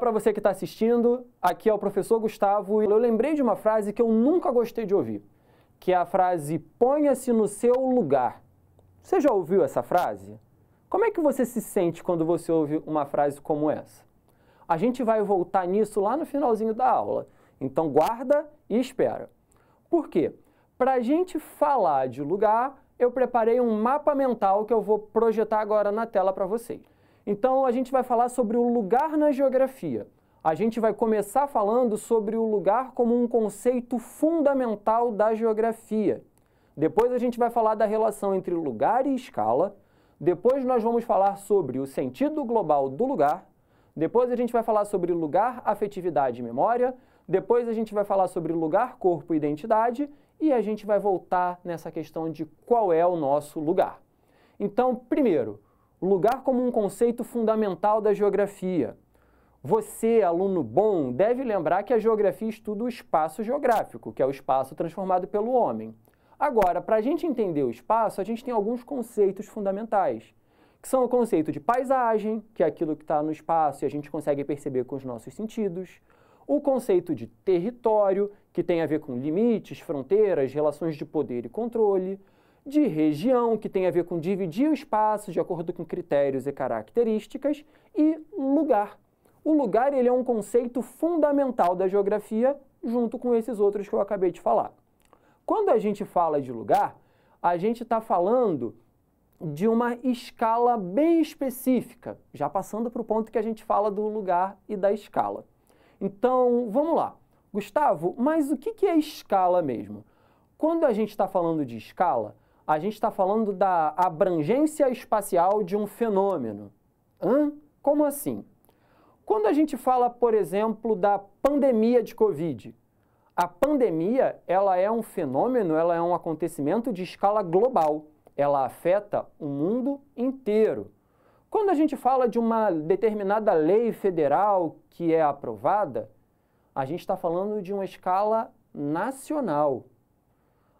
Olá para você que está assistindo, aqui é o professor Gustavo e eu lembrei de uma frase que eu nunca gostei de ouvir, que é a frase ponha-se no seu lugar. Você já ouviu essa frase? Como é que você se sente quando você ouve uma frase como essa? A gente vai voltar nisso lá no finalzinho da aula, então guarda e espera. Por quê? Para a gente falar de lugar, eu preparei um mapa mental que eu vou projetar agora na tela para vocês. Então a gente vai falar sobre o lugar na geografia. A gente vai começar falando sobre o lugar como um conceito fundamental da geografia. Depois a gente vai falar da relação entre lugar e escala. Depois nós vamos falar sobre o sentido global do lugar. Depois a gente vai falar sobre lugar, afetividade e memória. Depois a gente vai falar sobre lugar, corpo e identidade. E a gente vai voltar nessa questão de qual é o nosso lugar. Então, primeiro, lugar como um conceito fundamental da geografia. Você, aluno bom, deve lembrar que a geografia estuda o espaço geográfico, que é o espaço transformado pelo homem. Agora, para a gente entender o espaço, a gente tem alguns conceitos fundamentais, que são o conceito de paisagem, que é aquilo que está no espaço e a gente consegue perceber com os nossos sentidos, o conceito de território, que tem a ver com limites, fronteiras, relações de poder e controle, de região, que tem a ver com dividir o espaço de acordo com critérios e características, e lugar. O lugar ele é um conceito fundamental da geografia, junto com esses outros que eu acabei de falar. Quando a gente fala de lugar, a gente está falando de uma escala bem específica, já passando para o ponto que a gente fala do lugar e da escala. Então, vamos lá. Gustavo, mas o que é escala mesmo? Quando a gente está falando de escala, a gente está falando da abrangência espacial de um fenômeno. Hã? Como assim? Quando a gente fala, por exemplo, da pandemia de Covid, a pandemia ela é um fenômeno, ela é um acontecimento de escala global. Ela afeta o mundo inteiro. Quando a gente fala de uma determinada lei federal que é aprovada, a gente está falando de uma escala nacional.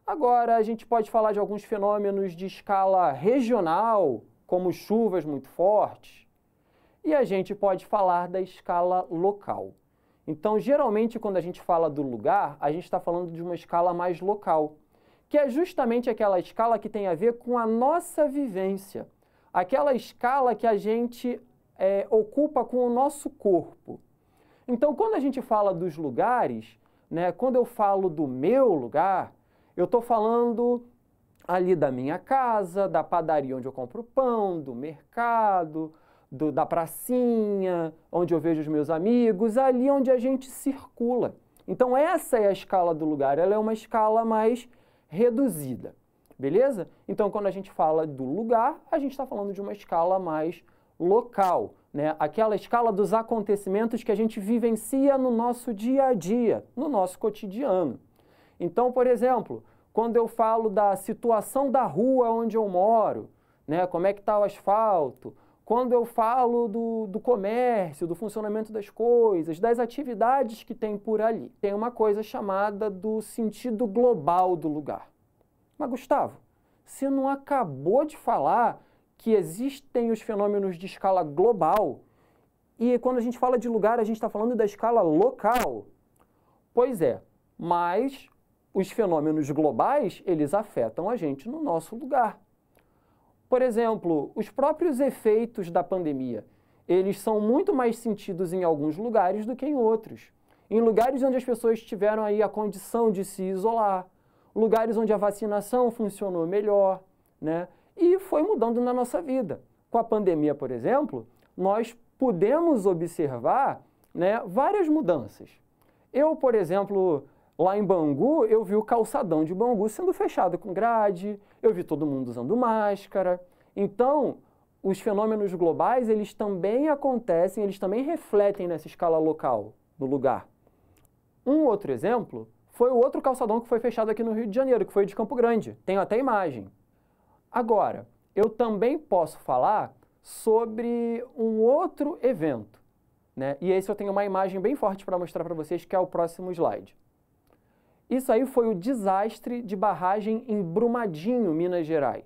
Agora, a gente pode falar de alguns fenômenos de escala regional, como chuvas muito fortes, e a gente pode falar da escala local. Então, geralmente, quando a gente fala do lugar, a gente está falando de uma escala mais local, que é justamente aquela escala que tem a ver com a nossa vivência, aquela escala que a gente é, ocupa com o nosso corpo. Então, quando a gente fala dos lugares, né, quando eu falo do meu lugar, eu estou falando ali da minha casa, da padaria onde eu compro pão, do mercado, do, da pracinha, onde eu vejo os meus amigos, ali onde a gente circula. Então, essa é a escala do lugar, ela é uma escala mais reduzida, beleza? Então, quando a gente fala do lugar, a gente está falando de uma escala mais local, né? aquela escala dos acontecimentos que a gente vivencia no nosso dia a dia, no nosso cotidiano. Então, por exemplo, quando eu falo da situação da rua onde eu moro, né, como é que está o asfalto, quando eu falo do, do comércio, do funcionamento das coisas, das atividades que tem por ali, tem uma coisa chamada do sentido global do lugar. Mas, Gustavo, você não acabou de falar que existem os fenômenos de escala global? E quando a gente fala de lugar, a gente está falando da escala local? Pois é, mas os fenômenos globais, eles afetam a gente no nosso lugar. Por exemplo, os próprios efeitos da pandemia, eles são muito mais sentidos em alguns lugares do que em outros. Em lugares onde as pessoas tiveram aí a condição de se isolar, lugares onde a vacinação funcionou melhor, né? E foi mudando na nossa vida. Com a pandemia, por exemplo, nós pudemos observar né, várias mudanças. Eu, por exemplo, Lá em Bangu, eu vi o calçadão de Bangu sendo fechado com grade, eu vi todo mundo usando máscara. Então, os fenômenos globais, eles também acontecem, eles também refletem nessa escala local, no lugar. Um outro exemplo foi o outro calçadão que foi fechado aqui no Rio de Janeiro, que foi de Campo Grande. Tenho até imagem. Agora, eu também posso falar sobre um outro evento. Né? E esse eu tenho uma imagem bem forte para mostrar para vocês, que é o próximo slide. Isso aí foi o desastre de barragem em Brumadinho, Minas Gerais.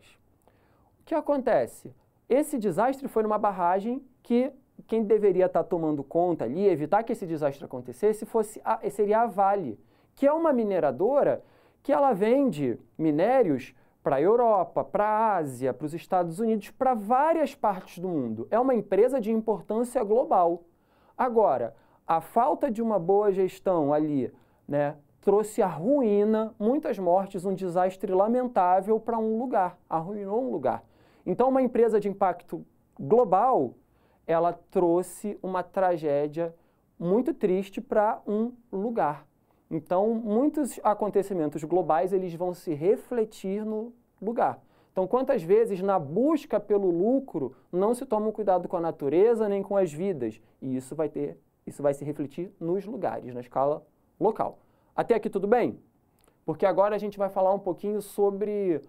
O que acontece? Esse desastre foi numa barragem que quem deveria estar tomando conta ali, evitar que esse desastre acontecesse, fosse a, seria a Vale, que é uma mineradora que ela vende minérios para a Europa, para a Ásia, para os Estados Unidos, para várias partes do mundo. É uma empresa de importância global. Agora, a falta de uma boa gestão ali, né, trouxe a ruína, muitas mortes, um desastre lamentável para um lugar, arruinou um lugar. Então, uma empresa de impacto global, ela trouxe uma tragédia muito triste para um lugar. Então, muitos acontecimentos globais, eles vão se refletir no lugar. Então, quantas vezes na busca pelo lucro não se toma um cuidado com a natureza nem com as vidas? E isso vai ter, isso vai se refletir nos lugares, na escala local. Até aqui tudo bem? Porque agora a gente vai falar um pouquinho sobre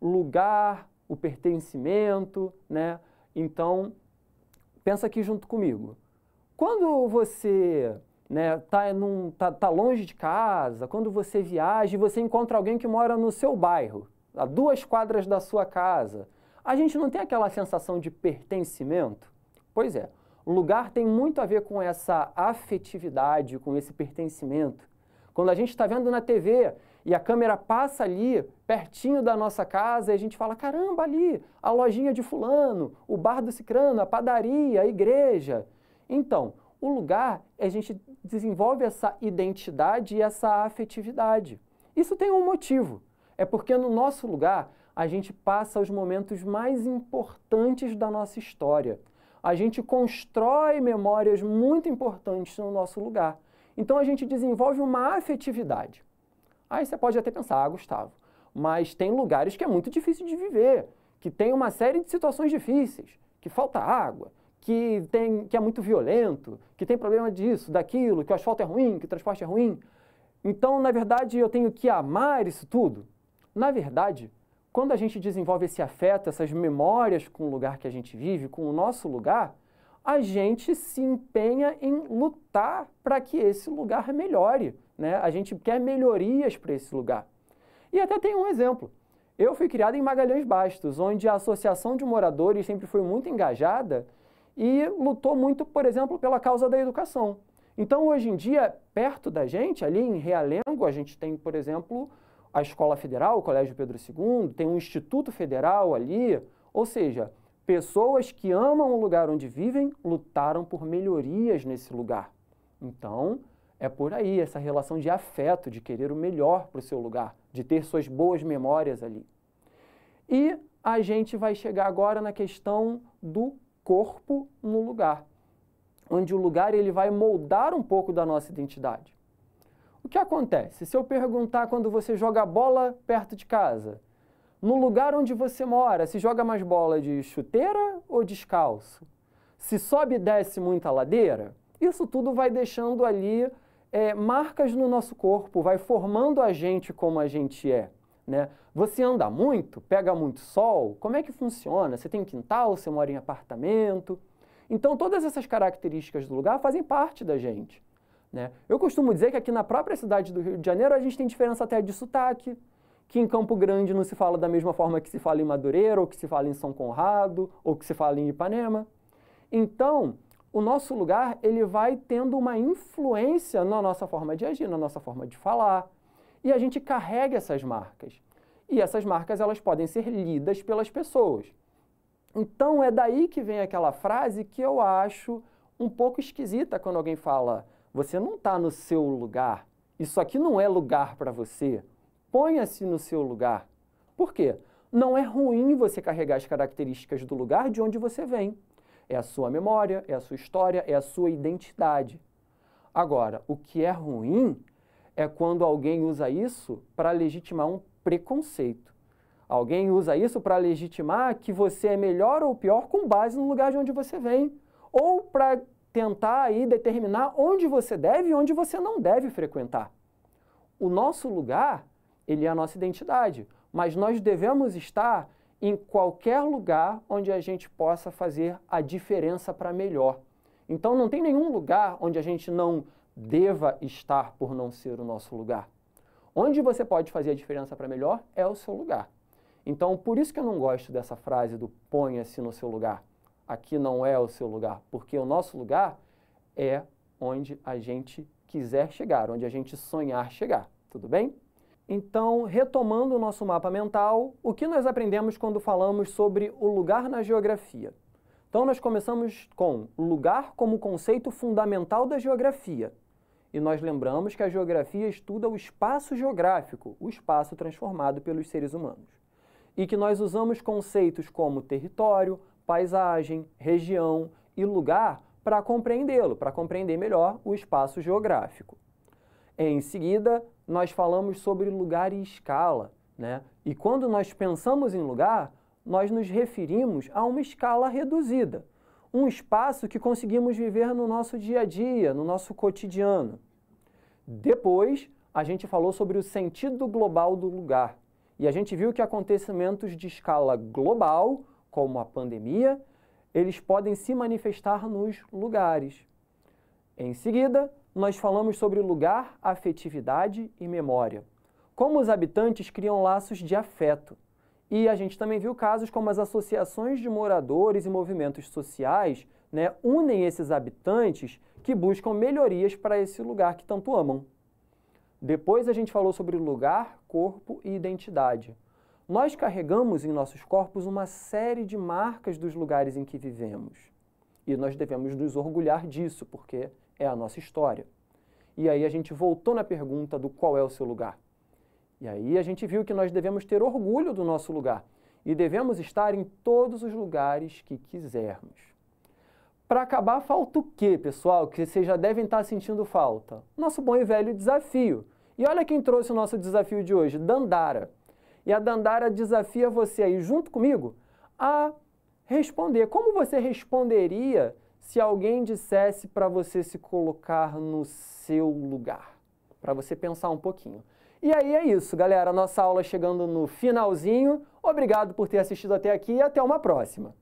lugar, o pertencimento, né? Então, pensa aqui junto comigo. Quando você né, tá, tá, tá longe de casa, quando você viaja e você encontra alguém que mora no seu bairro, a duas quadras da sua casa, a gente não tem aquela sensação de pertencimento? Pois é, lugar tem muito a ver com essa afetividade, com esse pertencimento, quando a gente está vendo na TV e a câmera passa ali, pertinho da nossa casa, e a gente fala: caramba, ali, a lojinha de Fulano, o bar do Cicrano, a padaria, a igreja. Então, o lugar, a gente desenvolve essa identidade e essa afetividade. Isso tem um motivo. É porque no nosso lugar a gente passa os momentos mais importantes da nossa história. A gente constrói memórias muito importantes no nosso lugar. Então a gente desenvolve uma afetividade. Aí você pode até pensar, ah, Gustavo, mas tem lugares que é muito difícil de viver, que tem uma série de situações difíceis, que falta água, que, tem, que é muito violento, que tem problema disso, daquilo, que o asfalto é ruim, que o transporte é ruim. Então, na verdade, eu tenho que amar isso tudo? Na verdade, quando a gente desenvolve esse afeto, essas memórias com o lugar que a gente vive, com o nosso lugar, a gente se empenha em lutar para que esse lugar melhore. Né? A gente quer melhorias para esse lugar. E até tem um exemplo. Eu fui criado em Magalhães Bastos, onde a associação de moradores sempre foi muito engajada e lutou muito, por exemplo, pela causa da educação. Então, hoje em dia, perto da gente, ali em Realengo, a gente tem, por exemplo, a Escola Federal, o Colégio Pedro II, tem um Instituto Federal ali, ou seja, Pessoas que amam o lugar onde vivem lutaram por melhorias nesse lugar. Então, é por aí essa relação de afeto, de querer o melhor para o seu lugar, de ter suas boas memórias ali. E a gente vai chegar agora na questão do corpo no lugar, onde o lugar ele vai moldar um pouco da nossa identidade. O que acontece? Se eu perguntar quando você joga bola perto de casa, no lugar onde você mora, se joga mais bola de chuteira ou descalço? Se sobe e desce muita ladeira? Isso tudo vai deixando ali é, marcas no nosso corpo, vai formando a gente como a gente é. Né? Você anda muito, pega muito sol, como é que funciona? Você tem quintal, você mora em apartamento? Então, todas essas características do lugar fazem parte da gente. Né? Eu costumo dizer que aqui na própria cidade do Rio de Janeiro a gente tem diferença até de sotaque, que em Campo Grande não se fala da mesma forma que se fala em Madureira, ou que se fala em São Conrado, ou que se fala em Ipanema. Então, o nosso lugar ele vai tendo uma influência na nossa forma de agir, na nossa forma de falar. E a gente carrega essas marcas. E essas marcas elas podem ser lidas pelas pessoas. Então é daí que vem aquela frase que eu acho um pouco esquisita quando alguém fala: você não está no seu lugar, isso aqui não é lugar para você, Ponha-se no seu lugar. Por quê? Não é ruim você carregar as características do lugar de onde você vem. É a sua memória, é a sua história, é a sua identidade. Agora, o que é ruim é quando alguém usa isso para legitimar um preconceito. Alguém usa isso para legitimar que você é melhor ou pior com base no lugar de onde você vem, ou para tentar aí determinar onde você deve e onde você não deve frequentar. O nosso lugar ele é a nossa identidade. Mas nós devemos estar em qualquer lugar onde a gente possa fazer a diferença para melhor. Então não tem nenhum lugar onde a gente não deva estar por não ser o nosso lugar. Onde você pode fazer a diferença para melhor é o seu lugar. Então, por isso que eu não gosto dessa frase do ponha-se no seu lugar. Aqui não é o seu lugar, porque o nosso lugar é onde a gente quiser chegar, onde a gente sonhar chegar. Tudo bem? Então, retomando o nosso mapa mental, o que nós aprendemos quando falamos sobre o lugar na geografia? Então, nós começamos com lugar como conceito fundamental da geografia. E nós lembramos que a geografia estuda o espaço geográfico, o espaço transformado pelos seres humanos. E que nós usamos conceitos como território, paisagem, região e lugar para compreendê-lo, para compreender melhor o espaço geográfico. Em seguida, nós falamos sobre lugar e escala. Né? E quando nós pensamos em lugar, nós nos referimos a uma escala reduzida, um espaço que conseguimos viver no nosso dia a dia, no nosso cotidiano. Depois, a gente falou sobre o sentido global do lugar. E a gente viu que acontecimentos de escala global, como a pandemia, eles podem se manifestar nos lugares. Em seguida, nós falamos sobre lugar, afetividade e memória. Como os habitantes criam laços de afeto. E a gente também viu casos como as associações de moradores e movimentos sociais né, unem esses habitantes que buscam melhorias para esse lugar que tanto amam. Depois a gente falou sobre lugar, corpo e identidade. Nós carregamos em nossos corpos uma série de marcas dos lugares em que vivemos. E nós devemos nos orgulhar disso, porque é a nossa história. E aí a gente voltou na pergunta do qual é o seu lugar. E aí a gente viu que nós devemos ter orgulho do nosso lugar e devemos estar em todos os lugares que quisermos. Para acabar, falta o quê, pessoal? Que vocês já devem estar sentindo falta? Nosso bom e velho desafio. E olha quem trouxe o nosso desafio de hoje, Dandara. E a Dandara desafia você aí, junto comigo, a responder. Como você responderia se alguém dissesse para você se colocar no seu lugar, para você pensar um pouquinho. E aí é isso, galera. Nossa aula chegando no finalzinho. Obrigado por ter assistido até aqui e até uma próxima.